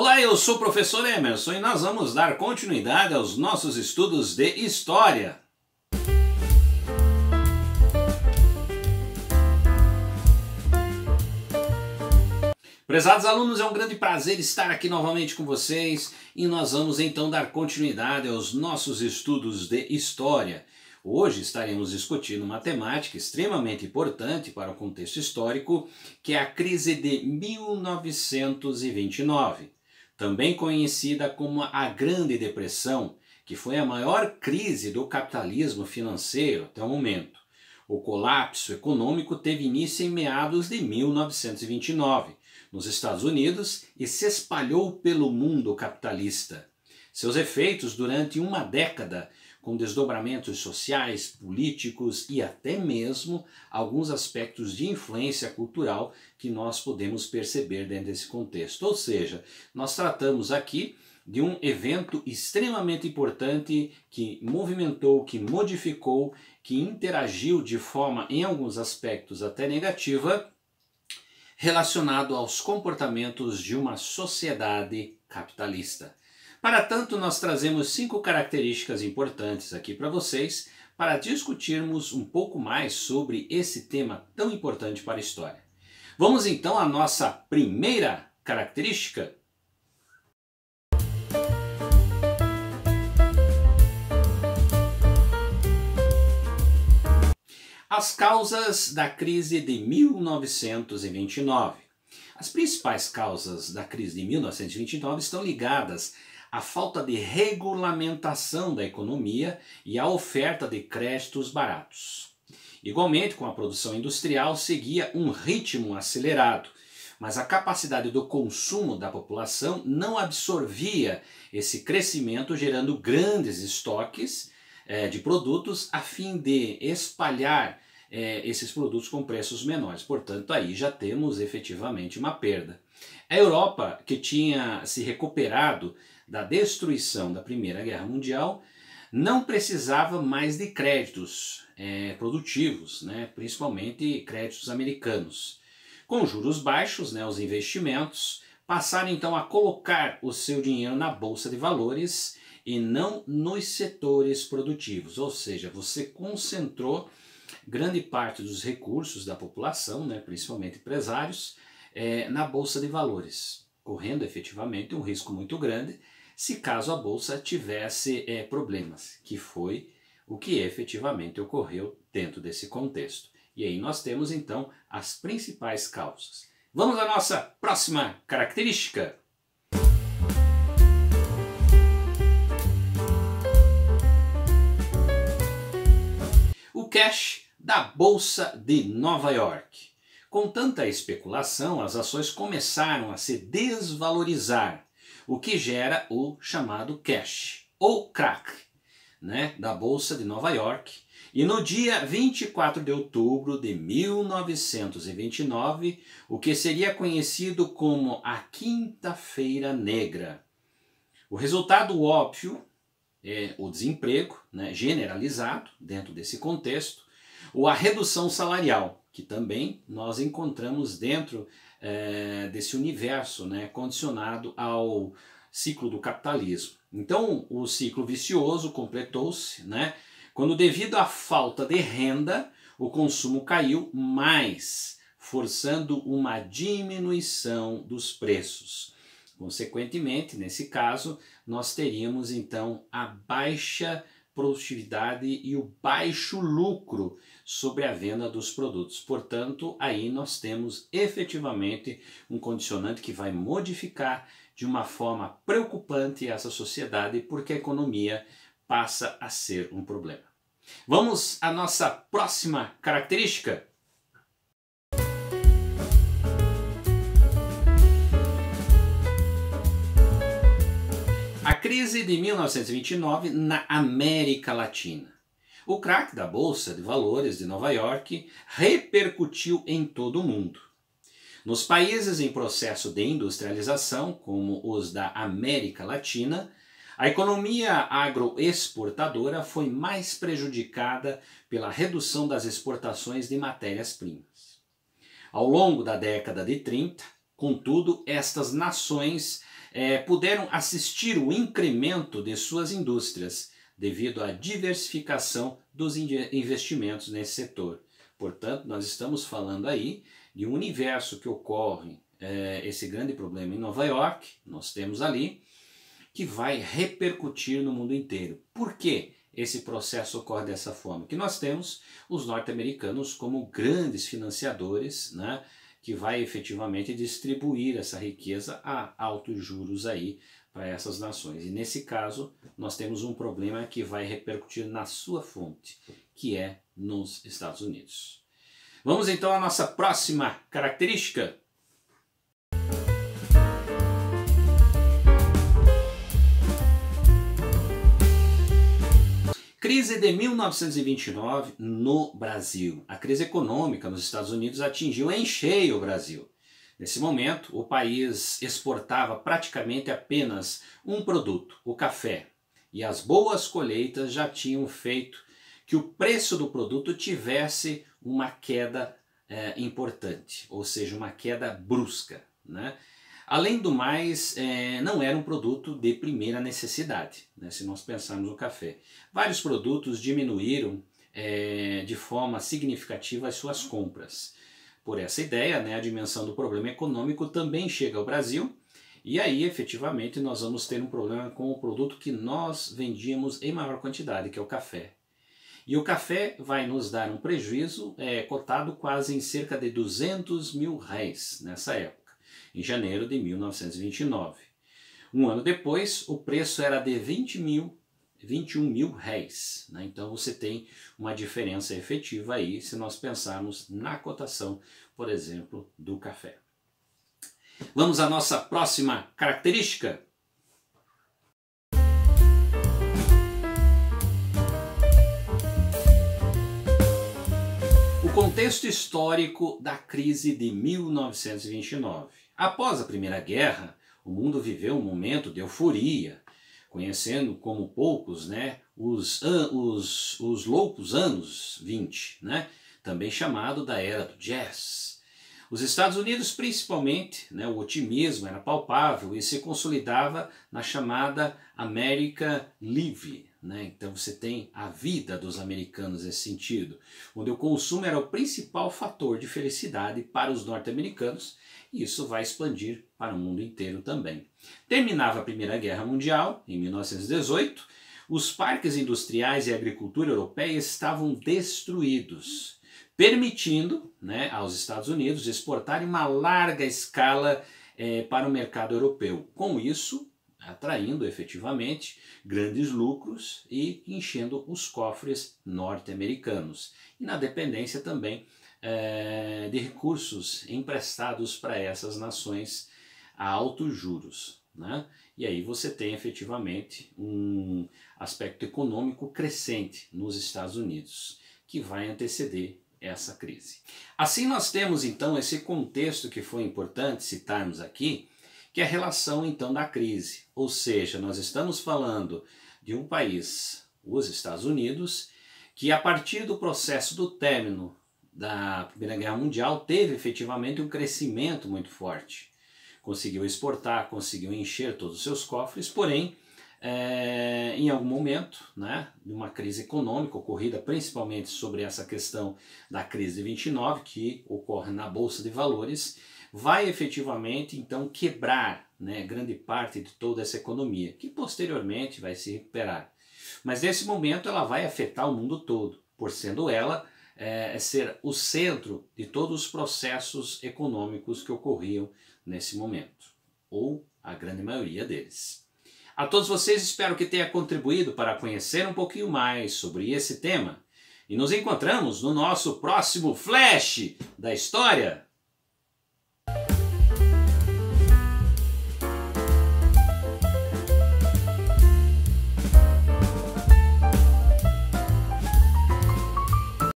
Olá, eu sou o professor Emerson e nós vamos dar continuidade aos nossos estudos de História. Prezados alunos, é um grande prazer estar aqui novamente com vocês e nós vamos então dar continuidade aos nossos estudos de História. Hoje estaremos discutindo uma temática extremamente importante para o contexto histórico, que é a crise de 1929 também conhecida como a Grande Depressão, que foi a maior crise do capitalismo financeiro até o momento. O colapso econômico teve início em meados de 1929 nos Estados Unidos e se espalhou pelo mundo capitalista. Seus efeitos durante uma década, com desdobramentos sociais, políticos e até mesmo alguns aspectos de influência cultural que nós podemos perceber dentro desse contexto. Ou seja, nós tratamos aqui de um evento extremamente importante que movimentou, que modificou, que interagiu de forma, em alguns aspectos até negativa, relacionado aos comportamentos de uma sociedade capitalista. Para tanto, nós trazemos cinco características importantes aqui para vocês para discutirmos um pouco mais sobre esse tema tão importante para a história. Vamos então à nossa primeira característica, As causas da crise de 1929. As principais causas da crise de 1929 estão ligadas a falta de regulamentação da economia e a oferta de créditos baratos. Igualmente, com a produção industrial, seguia um ritmo acelerado, mas a capacidade do consumo da população não absorvia esse crescimento, gerando grandes estoques eh, de produtos a fim de espalhar eh, esses produtos com preços menores. Portanto, aí já temos efetivamente uma perda. A Europa, que tinha se recuperado da destruição da Primeira Guerra Mundial, não precisava mais de créditos é, produtivos, né, principalmente créditos americanos. Com juros baixos, né, os investimentos passaram então a colocar o seu dinheiro na bolsa de valores e não nos setores produtivos, ou seja, você concentrou grande parte dos recursos da população, né, principalmente empresários, é, na bolsa de valores, correndo efetivamente um risco muito grande se caso a bolsa tivesse é, problemas, que foi o que efetivamente ocorreu dentro desse contexto. E aí nós temos então as principais causas. Vamos à nossa próxima característica. O cash da Bolsa de Nova York. Com tanta especulação, as ações começaram a se desvalorizar o que gera o chamado cash ou crack, né, da bolsa de Nova York. E no dia 24 de outubro de 1929, o que seria conhecido como a Quinta-feira Negra. O resultado óbvio é o desemprego né, generalizado dentro desse contexto, ou a redução salarial, que também nós encontramos dentro é, desse universo né, condicionado ao ciclo do capitalismo. Então, o ciclo vicioso completou-se né, quando, devido à falta de renda, o consumo caiu mais, forçando uma diminuição dos preços. Consequentemente, nesse caso, nós teríamos então a baixa produtividade e o baixo lucro sobre a venda dos produtos. Portanto, aí nós temos efetivamente um condicionante que vai modificar de uma forma preocupante essa sociedade, porque a economia passa a ser um problema. Vamos à nossa próxima característica. crise de 1929 na América Latina. O crack da Bolsa de Valores de Nova York repercutiu em todo o mundo. Nos países em processo de industrialização, como os da América Latina, a economia agroexportadora foi mais prejudicada pela redução das exportações de matérias-primas. Ao longo da década de 30, contudo, estas nações é, puderam assistir o incremento de suas indústrias devido à diversificação dos investimentos nesse setor. Portanto, nós estamos falando aí de um universo que ocorre é, esse grande problema em Nova York, nós temos ali, que vai repercutir no mundo inteiro. Por que esse processo ocorre dessa forma, que nós temos os norte-americanos como grandes financiadores né, que vai efetivamente distribuir essa riqueza a altos juros aí para essas nações. E nesse caso, nós temos um problema que vai repercutir na sua fonte, que é nos Estados Unidos. Vamos então à nossa próxima característica, crise de 1929 no Brasil. A crise econômica nos Estados Unidos atingiu em cheio o Brasil. Nesse momento, o país exportava praticamente apenas um produto, o café, e as boas colheitas já tinham feito que o preço do produto tivesse uma queda é, importante, ou seja, uma queda brusca. Né? Além do mais, é, não era um produto de primeira necessidade, né, se nós pensarmos no café. Vários produtos diminuíram é, de forma significativa as suas compras. Por essa ideia, né, a dimensão do problema econômico também chega ao Brasil, e aí efetivamente nós vamos ter um problema com o produto que nós vendíamos em maior quantidade, que é o café. E o café vai nos dar um prejuízo é, cotado quase em cerca de 200 mil reais nessa época em janeiro de 1929. Um ano depois, o preço era de 20 mil, 21 mil réis. Né? Então você tem uma diferença efetiva aí se nós pensarmos na cotação, por exemplo, do café. Vamos à nossa próxima característica, O contexto histórico da crise de 1929. Após a Primeira Guerra, o mundo viveu um momento de euforia, conhecendo como poucos né, os, os, os loucos anos 20, né, também chamado da era do jazz. Os Estados Unidos, principalmente, né, o otimismo era palpável e se consolidava na chamada América Livre, né? Então você tem a vida dos americanos nesse sentido, onde o consumo era o principal fator de felicidade para os norte-americanos, e isso vai expandir para o mundo inteiro também. Terminava a Primeira Guerra Mundial, em 1918, os parques industriais e a agricultura europeia estavam destruídos, permitindo né, aos Estados Unidos exportarem uma larga escala eh, para o mercado europeu. Com isso, atraindo efetivamente grandes lucros e enchendo os cofres norte-americanos, e na dependência também é, de recursos emprestados para essas nações a altos juros. Né? E aí você tem efetivamente um aspecto econômico crescente nos Estados Unidos, que vai anteceder essa crise. Assim, nós temos então esse contexto que foi importante citarmos aqui que é a relação então da crise. Ou seja, nós estamos falando de um país, os Estados Unidos, que a partir do processo do término da Primeira Guerra Mundial teve efetivamente um crescimento muito forte. Conseguiu exportar, conseguiu encher todos os seus cofres, porém, é, em algum momento, né, de uma crise econômica ocorrida principalmente sobre essa questão da crise de 29, que ocorre na Bolsa de Valores, vai efetivamente então quebrar né, grande parte de toda essa economia, que posteriormente vai se recuperar. Mas nesse momento ela vai afetar o mundo todo, por sendo ela é, ser o centro de todos os processos econômicos que ocorriam nesse momento, ou a grande maioria deles. A todos vocês espero que tenha contribuído para conhecer um pouquinho mais sobre esse tema. E nos encontramos no nosso próximo flash da história.